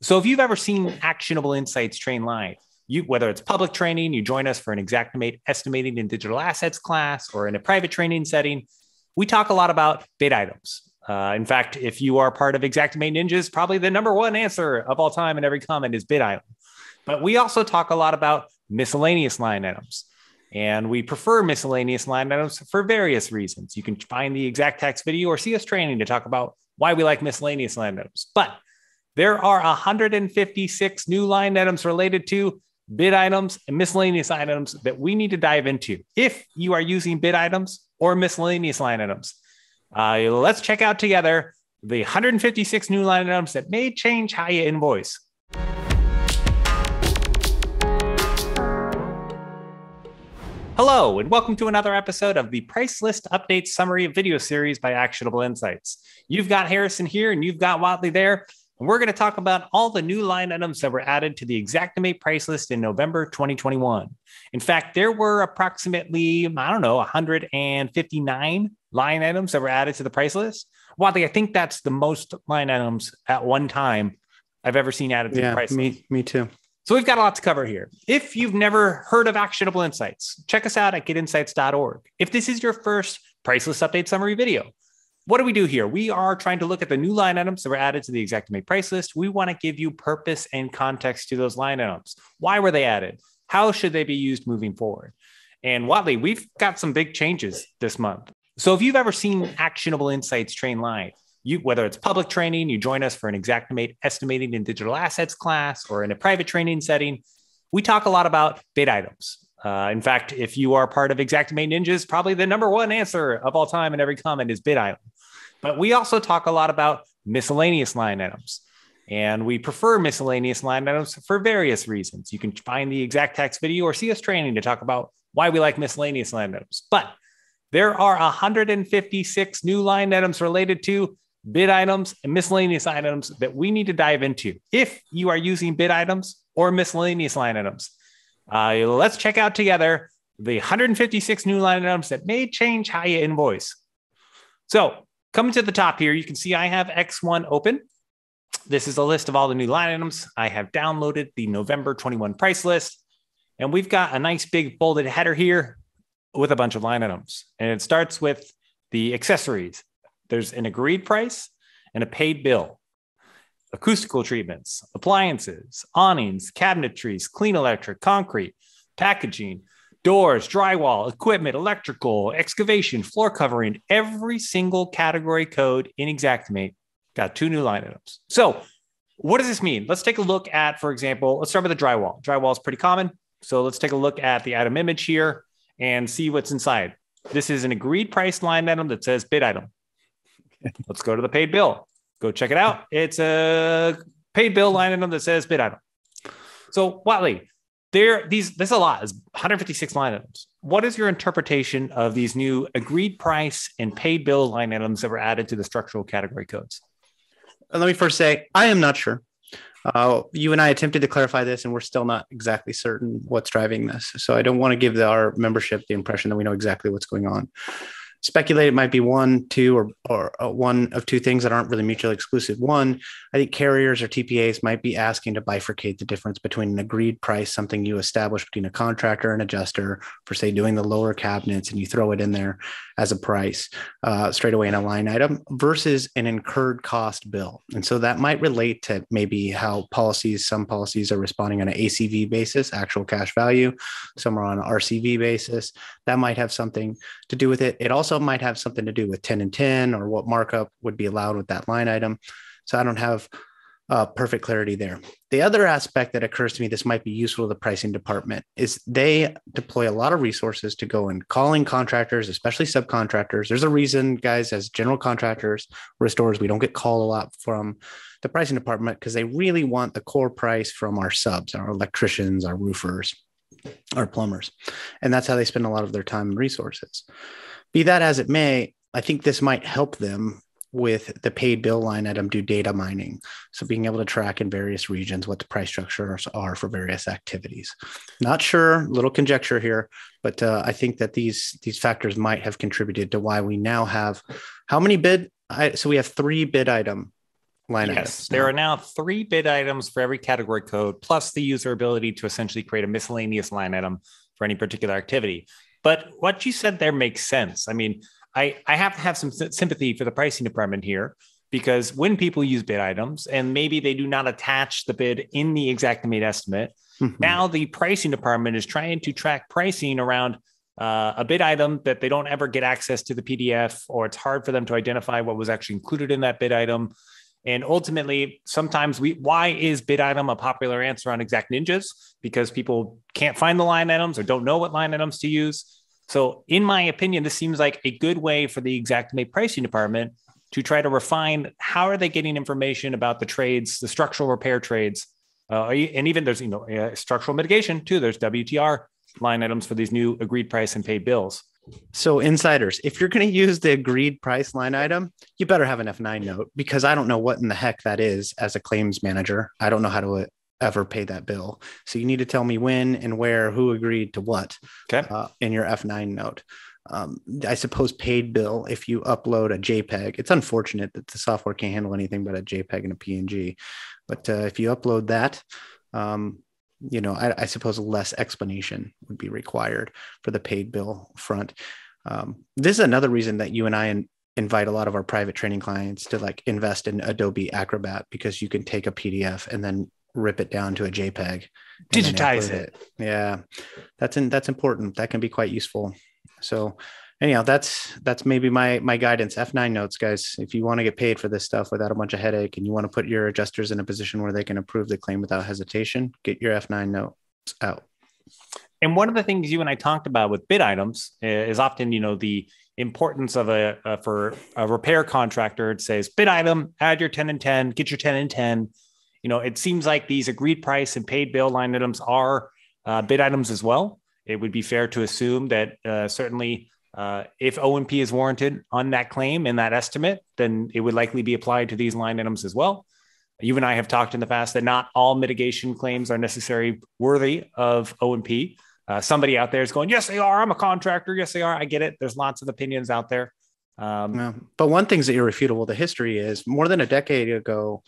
So if you've ever seen Actionable Insights train live, you, whether it's public training, you join us for an Xactimate estimating in digital assets class or in a private training setting, we talk a lot about bid items. Uh, in fact, if you are part of Xactimate Ninjas, probably the number one answer of all time in every comment is bid item. But we also talk a lot about miscellaneous line items. And we prefer miscellaneous line items for various reasons. You can find the exact text video or see us training to talk about why we like miscellaneous line items. But there are 156 new line items related to bid items and miscellaneous items that we need to dive into if you are using bid items or miscellaneous line items. Uh, let's check out together the 156 new line items that may change how you invoice. Hello, and welcome to another episode of the Price List Update Summary video series by Actionable Insights. You've got Harrison here and you've got Watley there. And we're going to talk about all the new line items that were added to the Xactimate price list in November 2021. In fact, there were approximately, I don't know, 159 line items that were added to the price list. Wadley, I think that's the most line items at one time I've ever seen added to yeah, the price me, list. Me too. So we've got a lot to cover here. If you've never heard of Actionable Insights, check us out at getinsights.org. If this is your first priceless update summary video, what do we do here? We are trying to look at the new line items that were added to the Xactimate price list. We want to give you purpose and context to those line items. Why were they added? How should they be used moving forward? And Watley, we've got some big changes this month. So if you've ever seen Actionable Insights train live, you, whether it's public training, you join us for an Xactimate estimating in digital assets class or in a private training setting, we talk a lot about bid items. Uh, in fact, if you are part of Xactimate Ninjas, probably the number one answer of all time in every comment is bid item. But we also talk a lot about miscellaneous line items. And we prefer miscellaneous line items for various reasons. You can find the exact tax video or see us training to talk about why we like miscellaneous line items. But there are 156 new line items related to bid items and miscellaneous items that we need to dive into. If you are using bid items or miscellaneous line items, uh, let's check out together the 156 new line items that may change how you invoice. So Coming to the top here, you can see I have X1 open. This is a list of all the new line items. I have downloaded the November 21 price list, and we've got a nice big bolded header here with a bunch of line items. And it starts with the accessories. There's an agreed price and a paid bill. Acoustical treatments, appliances, awnings, cabinetries, clean electric, concrete, packaging, doors, drywall, equipment, electrical, excavation, floor covering, every single category code in Xactimate got two new line items. So, what does this mean? Let's take a look at, for example, let's start with the drywall. Drywall is pretty common. So, let's take a look at the item image here and see what's inside. This is an agreed price line item that says bid item. Let's go to the paid bill. Go check it out. It's a paid bill line item that says bid item. So, Watley, there these this is a lot is 156 line items what is your interpretation of these new agreed price and paid bill line items that were added to the structural category codes uh, let me first say i am not sure uh, you and i attempted to clarify this and we're still not exactly certain what's driving this so i don't want to give the, our membership the impression that we know exactly what's going on speculate it might be one, two, or, or uh, one of two things that aren't really mutually exclusive. One, I think carriers or TPAs might be asking to bifurcate the difference between an agreed price, something you establish between a contractor and adjuster for, say, doing the lower cabinets, and you throw it in there as a price uh, straight away in a line item versus an incurred cost bill. And so that might relate to maybe how policies, some policies are responding on an ACV basis, actual cash value, some are on an RCV basis. That might have something to do with it. It also also might have something to do with 10 and 10 or what markup would be allowed with that line item. So I don't have uh, perfect clarity there. The other aspect that occurs to me this might be useful to the pricing department is they deploy a lot of resources to go and calling contractors, especially subcontractors. There's a reason, guys, as general contractors, restorers, we don't get called a lot from the pricing department because they really want the core price from our subs, our electricians, our roofers, our plumbers. And that's how they spend a lot of their time and resources. Be that as it may, I think this might help them with the paid bill line item do data mining. So being able to track in various regions what the price structures are for various activities. Not sure, little conjecture here, but uh, I think that these these factors might have contributed to why we now have how many bid? I, so we have three bid item line yes, items. there are now three bid items for every category code, plus the user ability to essentially create a miscellaneous line item for any particular activity. But what you said there makes sense. I mean, I, I have to have some sympathy for the pricing department here because when people use bid items and maybe they do not attach the bid in the made estimate, mm-hmm. now the pricing department is trying to track pricing around uh, a bid item that they don't ever get access to the PDF or it's hard for them to identify what was actually included in that bid item. And ultimately, sometimes we why is bid item a popular answer on exact ninjas? Because people can't find the line items or don't know what line items to use. So, in my opinion, this seems like a good way for the Xactimate pricing department to try to refine how are they getting information about the trades, the structural repair trades, uh, and even there's you know uh, structural mitigation too. There's WTR line items for these new agreed price and paid bills. So, insiders, if you're going to use the agreed price line item, you better have an F9 note because I don't know what in the heck that is as a claims manager. I don't know how to uh, ever pay that bill. So, you need to tell me when and where, who agreed to what okay. Uh, in your F9 note. Um, I suppose paid bill if you upload a JPEG. It's unfortunate that the software can't handle anything but a JPEG and a PNG. But uh, if you upload that, um, you know, I, I, suppose less explanation would be required for the paid bill front. Um, this is another reason that you and I in, invite a lot of our private training clients to like invest in Adobe Acrobat because you can take a PDF and then rip it down to a JPEG, digitize it. it. Yeah, that's in, that's important. That can be quite useful. So anyhow, that's that's maybe my my guidance. F9 notes, guys. If you want to get paid for this stuff without a bunch of headache and you want to put your adjusters in a position where they can approve the claim without hesitation, get your F9 notes out. And one of the things you and I talked about with bid items eh, is often, you know, the importance of a, a for a repair contractor. It says bid item, add your 10 and 10, get your 10 and 10. You know, it seems like these agreed price and paid bill line items are uh, bid items as well. It would be fair to assume that uh, certainly uh, if OMP is warranted on that claim and that estimate, then it would likely be applied to these line items as well. You and I have talked in the past that not all mitigation claims are necessarily worthy of OMP. Uh, somebody out there is going, yes, they are. I'm a contractor. Yes, they are. I get it. There's lots of opinions out there. Um, yeah. But one thing's irrefutable. The history is more than a decade ago,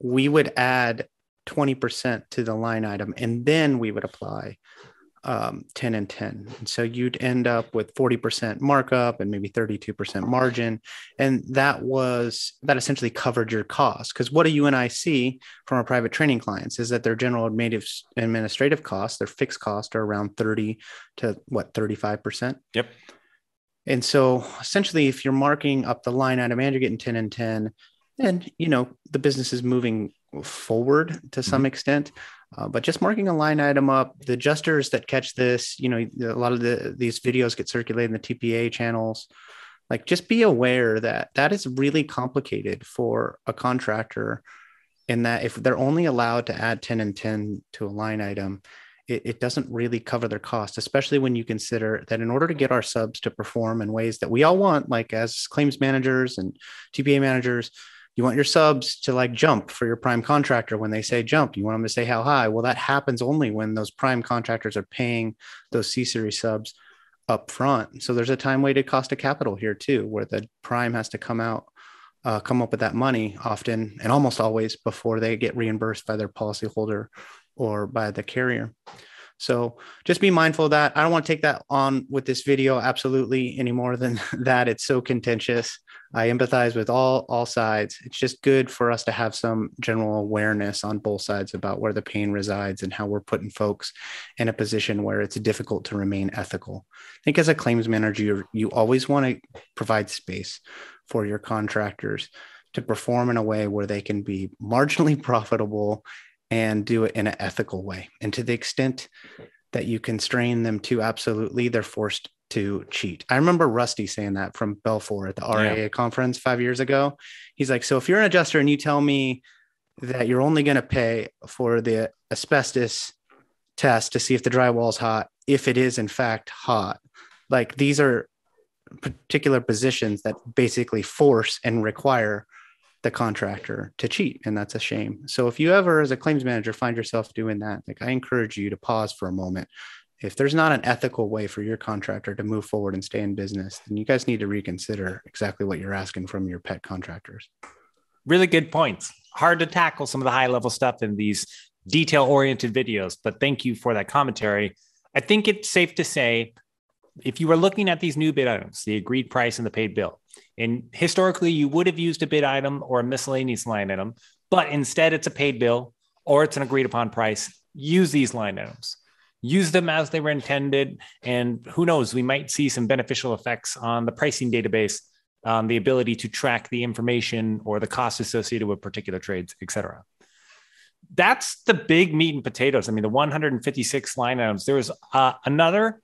we would add 20% to the line item and then we would apply um, 10 and 10. And so you'd end up with 40% markup and maybe 32% margin. And that was, that essentially covered your costs. Because what do you and I see from our private training clients is that their general administrative costs, their fixed costs are around 30 to what, 35%? Yep. And so essentially, if you're marking up the line item and you're getting 10 and 10, and you know the business is moving forward to some mm-hmm. extent uh, but just marking a line item up, the adjusters that catch this, you know, a lot of the, these videos get circulated in the TPA channels. Like, just be aware that that is really complicated for a contractor, in that if they're only allowed to add 10 and 10 to a line item, it, it doesn't really cover their cost, especially when you consider that in order to get our subs to perform in ways that we all want, like as claims managers and TPA managers, you want your subs to like jump for your prime contractor when they say jump. You want them to say how high. Well, that happens only when those prime contractors are paying those C series subs up front. So there's a time weighted cost of capital here too, where the prime has to come out, uh, come up with that money often and almost always before they get reimbursed by their policyholder or by the carrier. So just be mindful of that. I don't want to take that on with this video absolutely any more than that. It's so contentious. I empathize with all all sides. It's just good for us to have some general awareness on both sides about where the pain resides and how we're putting folks in a position where it's difficult to remain ethical. I think as a claims manager, you always want to provide space for your contractors to perform in a way where they can be marginally profitable and do it in an ethical way. And to the extent that you constrain them to absolutely, they're forced to cheat. I remember Rusty saying that from Belfour at the RAA yeah. conference five years ago. He's like, So if you're an adjuster and you tell me that you're only going to pay for the asbestos test to see if the drywall's hot, if it is in fact hot, like these are particular positions that basically force and require the contractor to cheat and that's a shame so if you ever as a claims manager find yourself doing that like i encourage you to pause for a moment if there's not an ethical way for your contractor to move forward and stay in business then you guys need to reconsider exactly what you're asking from your pet contractors really good points hard to tackle some of the high level stuff in these detail oriented videos but thank you for that commentary i think it's safe to say if you were looking at these new bid items, the agreed price and the paid bill, and historically you would have used a bid item or a miscellaneous line item, but instead it's a paid bill or it's an agreed upon price, use these line items. Use them as they were intended. And who knows, we might see some beneficial effects on the pricing database, on the ability to track the information or the cost associated with particular trades, et cetera that's the big meat and potatoes. I mean, the 156 line items. There was uh, another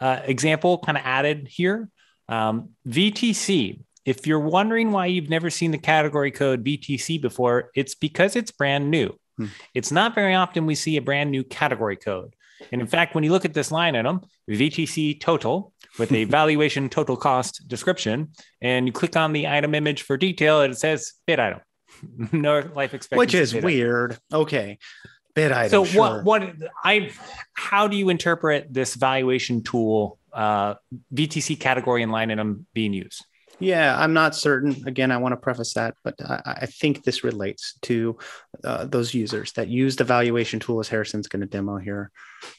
uh, example kind of added here. Um, VTC. If you're wondering why you've never seen the category code VTC before, it's because it's brand new. Hmm. It's not very often we see a brand new category code. And in fact, when you look at this line item, VTC total with a valuation total cost description, and you click on the item image for detail, it says bid item, no life expectancy. Which is weird. Item. Okay. Bid item. So sure. what? What I? How do you interpret this valuation tool, uh, VTC category and line item being used? Yeah, I'm not certain. Again, I want to preface that, but I, I think this relates to uh, those users that use the valuation tool as Harrison's going to demo here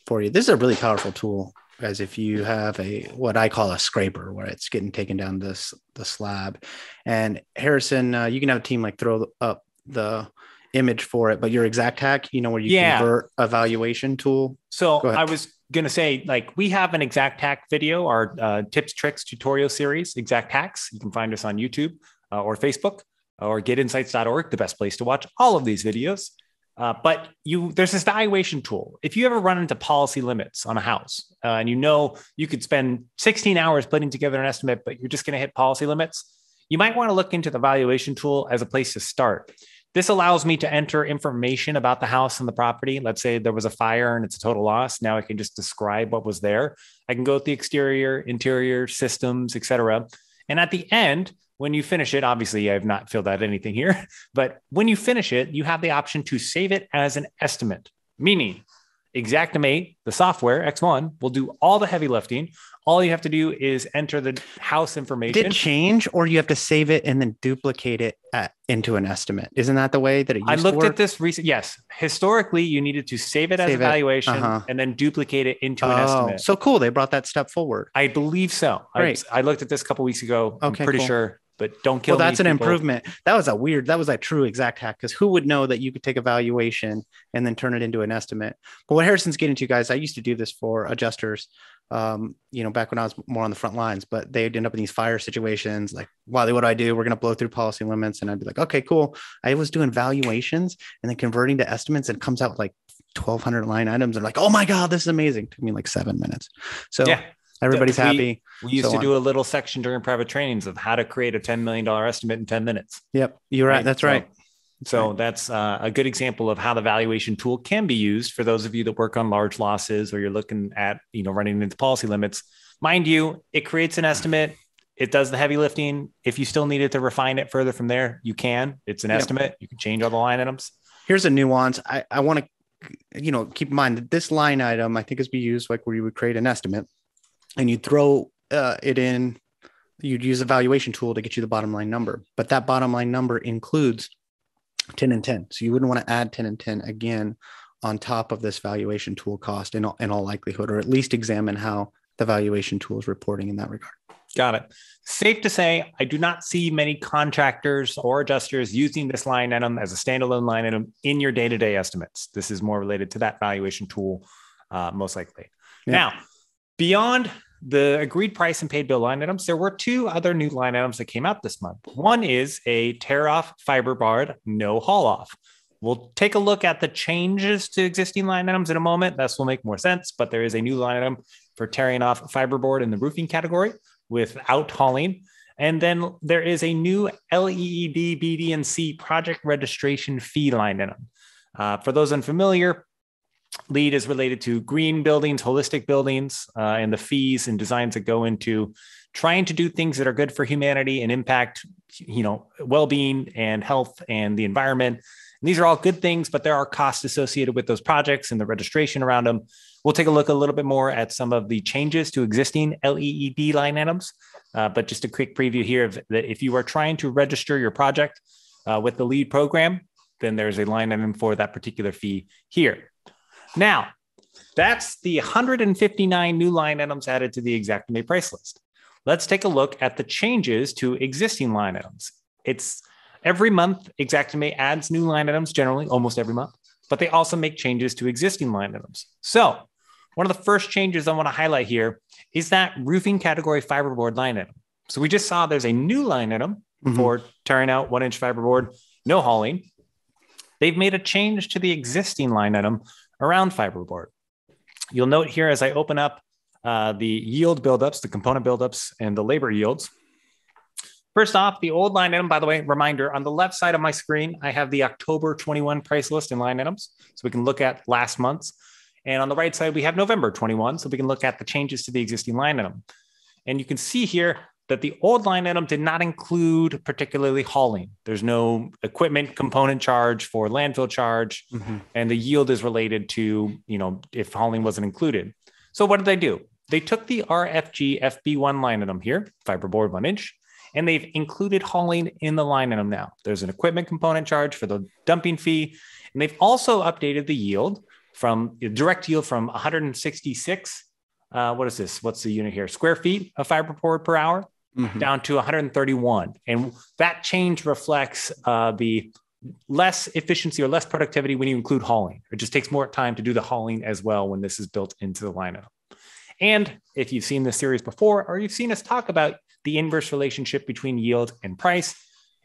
for you. This is a really powerful tool, guys. If you have a what I call a scraper, where it's getting taken down this the slab, and Harrison, uh, you can have a team like throw up the image for it, but your exact hack, you know, where you yeah. convert evaluation tool. So I was going to say, like, we have an exact hack video, our uh, tips, tricks, tutorial series, exact hacks. You can find us on YouTube uh, or Facebook or getinsights.org, the best place to watch all of these videos. Uh, but you, there's this valuation tool. If you ever run into policy limits on a house, uh, and you know you could spend 16 hours putting together an estimate, but you're just going to hit policy limits, you might want to look into the valuation tool as a place to start. This allows me to enter information about the house and the property. Let's say there was a fire and it's a total loss. Now I can just describe what was there. I can go with the exterior, interior, systems, etc. And at the end, when you finish it, obviously I've not filled out anything here, but when you finish it, you have the option to save it as an estimate, meaning Xactimate, the software X1, will do all the heavy lifting. All you have to do is enter the house information. Did it change, or you have to save it and then duplicate it at, uh, into an estimate? Isn't that the way that it? I looked at this recent. Yes, historically, you needed to save it save as evaluation valuation Uh-huh. and then duplicate it into oh, an estimate. So cool! They brought that step forward. I believe so. Great. I, I looked at this a couple weeks ago. Okay, I'm pretty cool. sure but don't kill. Well, that's an people. improvement. That was a weird. That was a true exact hack because who would know that you could take a valuation and then turn it into an estimate? But what Harrison's getting to, guys, I used to do this for adjusters. Um, you know, back when I was more on the front lines, but they'd end up in these fire situations. Like, Wiley, what do I do? We're gonna blow through policy limits, and I'd be like, okay, cool. I was doing valuations and then converting to estimates, and it comes out like 1200 line items. And like, oh my god, this is amazing. It took me like seven minutes. So yeah. Everybody's we, happy. We used so to on. do a little section during private trainings of how to create a $10 million estimate in 10 minutes. Yep. You're right. right. That's right. So, that's so right. that's uh, a good example of how the valuation tool can be used for those of you that work on large losses or you're looking at, you know, running into policy limits. Mind you, it creates an estimate. It does the heavy lifting. If you still need it to refine it further from there, you can. It's an yep. estimate. You can change all the line items. Here's a nuance. I, I want to, you know, keep in mind that this line item I think is be used like where you would create an estimate and you'd throw uh, it in, you'd use a valuation tool to get you the bottom line number. But that bottom line number includes 10 and 10. So you wouldn't want to add 10 and 10 again on top of this valuation tool cost in all, in all likelihood, or at least examine how the valuation tool is reporting in that regard. Got it. Safe to say, I do not see many contractors or adjusters using this line item as a standalone line item in your day to day estimates. This is more related to that valuation tool, uh, most likely. Yeah. Now, Beyond the agreed price and paid bill line items, there were two other new line items that came out this month. One is a tear off fiber barred no haul off. We'll take a look at the changes to existing line items in a moment. This will make more sense, but there is a new line item for tearing off fiberboard in the roofing category without hauling. And then there is a new LEED and c project registration fee line item. Uh, for those unfamiliar, lead is related to green buildings, holistic buildings, uh, and the fees and designs that go into trying to do things that are good for humanity and impact, you know, well-being and health and the environment. And these are all good things, but there are costs associated with those projects and the registration around them. We'll take a look a little bit more at some of the changes to existing LEED line items. Uh, but just a quick preview here of that if you are trying to register your project uh, with the LEED program, then there's a line item for that particular fee here. Now, that's the 159 new line items added to the Xactimate price list. Let's take a look at the changes to existing line items. It's every month, Xactimate adds new line items generally, almost every month, but they also make changes to existing line items. So, one of the first changes I want to highlight here is that roofing category fiberboard line item. So, we just saw there's a new line item mm-hmm. for tearing out one inch fiberboard, no hauling. They've made a change to the existing line item around fiberboard. You'll note here as I open up uh, the yield buildups, the component buildups, and the labor yields. First off, the old line item, by the way, reminder on the left side of my screen, I have the October 21 price list in line items. So we can look at last month's. And on the right side, we have November 21. So we can look at the changes to the existing line item. And you can see here that the old line item did not include particularly hauling. There's no equipment component charge for landfill charge, mm-hmm. and the yield is related to, you know, if hauling wasn't included. So what did they do? They took the RFG FB1 line item here, fiberboard one inch, and they've included hauling in the line item now. There's an equipment component charge for the dumping fee, and they've also updated the yield from direct yield from 166. Uh, what is this? What's the unit here? Square feet of fiberboard per hour mm-hmm. down to 131. And that change reflects uh, the less efficiency or less productivity when you include hauling. It just takes more time to do the hauling as well when this is built into the lineup. And if you've seen this series before, or you've seen us talk about the inverse relationship between yield and price,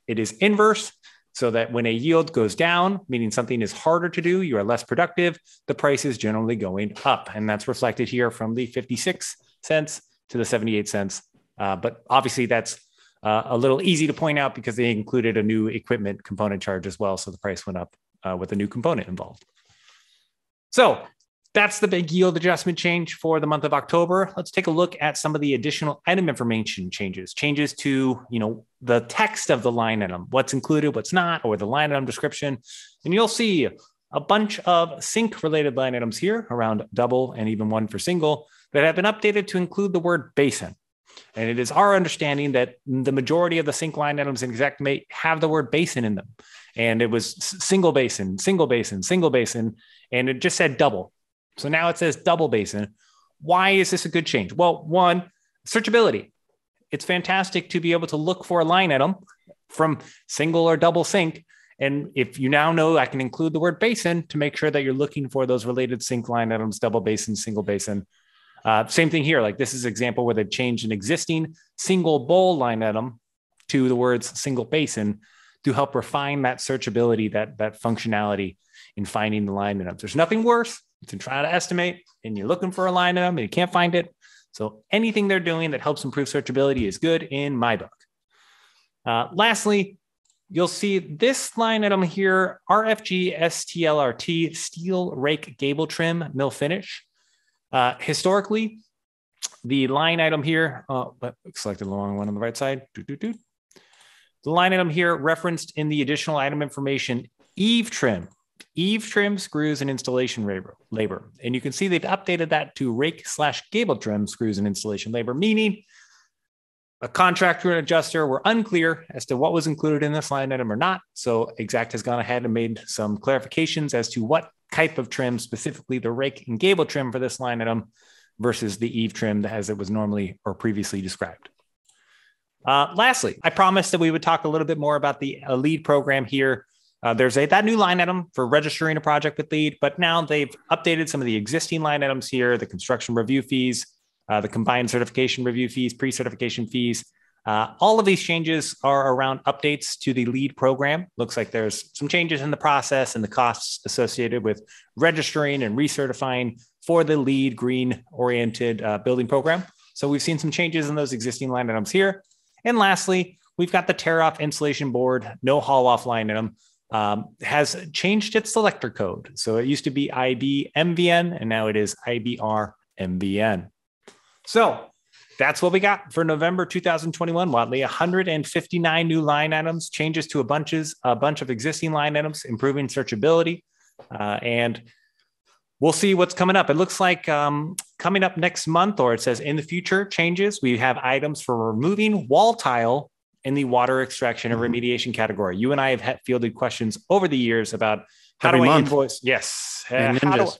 it is inverse. So that when a yield goes down, meaning something is harder to do, you are less productive, the price is generally going up. And that's reflected here from the 56 cents to the 78 cents uh, but obviously, that's uh, a little easy to point out because they included a new equipment component charge as well. So the price went up uh, with a new component involved. So that's the big yield adjustment change for the month of October. Let's take a look at some of the additional item information changes, changes to, you know, the text of the line item, what's included, what's not, or the line item description. And you'll see a bunch of sync related line items here around double and even one for single that have been updated to include the word basin. And it is our understanding that the majority of the sink line items in may have the word basin in them. And it was single basin, single basin, single basin, and it just said double. So now it says double basin. Why is this a good change? Well, one, searchability. It's fantastic to be able to look for a line item from single or double sync. And if you now know, I can include the word basin to make sure that you're looking for those related sync line items, double basin, single basin, uh, same thing here. Like this is an example where they've changed an existing single bowl line item to the words single basin to help refine that searchability, that that functionality in finding the line items. There's nothing worse than trying to estimate and you're looking for a line item and you can't find it. So anything they're doing that helps improve searchability is good in my book. Uh, lastly, you'll see this line item here, RFG STLRT, steel rake gable trim, mill finish. Uh, historically, the line item here, uh, but selected the wrong one on the right side. Doo, doo, doo. The line item here referenced in the additional item information, Eve trim, Eve trim screws and installation labor. And you can see they've updated that to rake slash gable trim screws and installation labor, meaning a contractor and adjuster were unclear as to what was included in this line item or not. So Exact has gone ahead and made some clarifications as to what type of trim, specifically the rake and gable trim for this line item versus the eave trim as it was normally or previously described. Uh, lastly, I promised that we would talk a little bit more about the uh, LEAD program here. Uh, there's a that new line item for registering a project with LEAD, but now they've updated some of the existing line items here: the construction review fees, uh, the combined certification review fees, pre-certification fees, uh, all of these changes are around updates to the LEAD program. Looks like there's some changes in the process and the costs associated with registering and recertifying for the LEED green oriented uh, building program. So we've seen some changes in those existing line items here. And lastly, we've got the tear off insulation board, no haul off line item. Um, has changed its selector code. So it used to be IBMVN, and now it is IBR MVN. So that's what we got for November 2021, Wadley. 159 new line items, changes to a bunches, a bunch of existing line items, improving searchability, uh, and we'll see what's coming up. It looks like um, coming up next month, or it says in the future changes. We have items for removing wall tile in the water extraction and mm-hmm. remediation category. You and I have fielded questions over the years about how Every do I invoice? Yes, uh, how, do,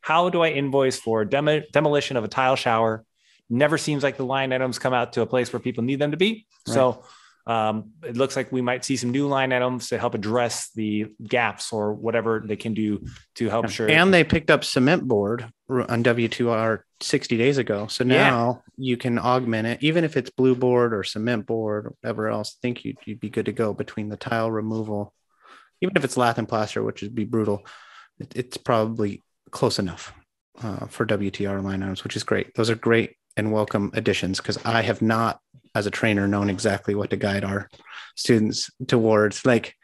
how do I invoice for demo, demolition of a tile shower? never seems like the line items come out to a place where people need them to be. Right. So um, it looks like we might see some new line items to help address the gaps or whatever they can do to help sure. And they picked up cement board on W2R 60 days ago. So now yeah. you can augment it, even if it's blue board or cement board or whatever else. I think you'd, you'd be good to go between the tile removal, even if it's lath and plaster, which would be brutal. It, it's probably close enough uh, for WTR line items, which is great. Those are great and welcome additions because I have not, as a trainer, known exactly what to guide our students towards. Like,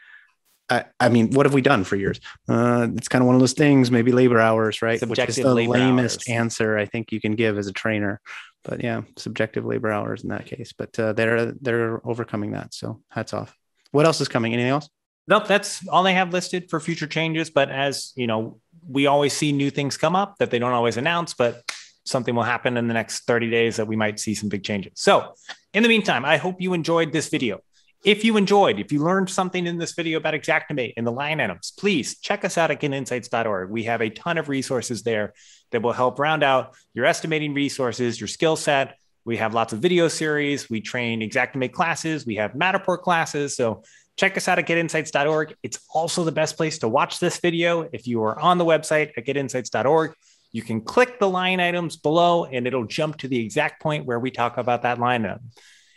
I, I mean, what have we done for years? Uh, it's kind of one of those things, maybe labor hours, right? Subjective Which is the lamest hours. answer I think you can give as a trainer. But yeah, subjective labor hours in that case. But uh, they're they're overcoming that. So hats off. What else is coming? Anything else? Nope, that's all they have listed for future changes. But as you know, we always see new things come up that they don't always announce, but something will happen in the next 30 days that we might see some big changes. So, in the meantime, I hope you enjoyed this video. If you enjoyed, if you learned something in this video about Xactimate and the line items, please check us out at kininsights.org. We have a ton of resources there that will help round out your estimating resources, your skill set. We have lots of video series. We train Xactimate classes. We have Matterport classes. So check us out at getinsights.org. It's also the best place to watch this video if you are on the website at getinsights.org. You can click the line items below and it'll jump to the exact point where we talk about that line item.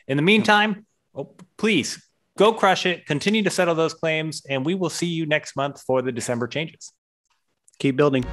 In the meantime, oh, please go crush it, continue to settle those claims, and we will see you next month for the December changes. Keep building.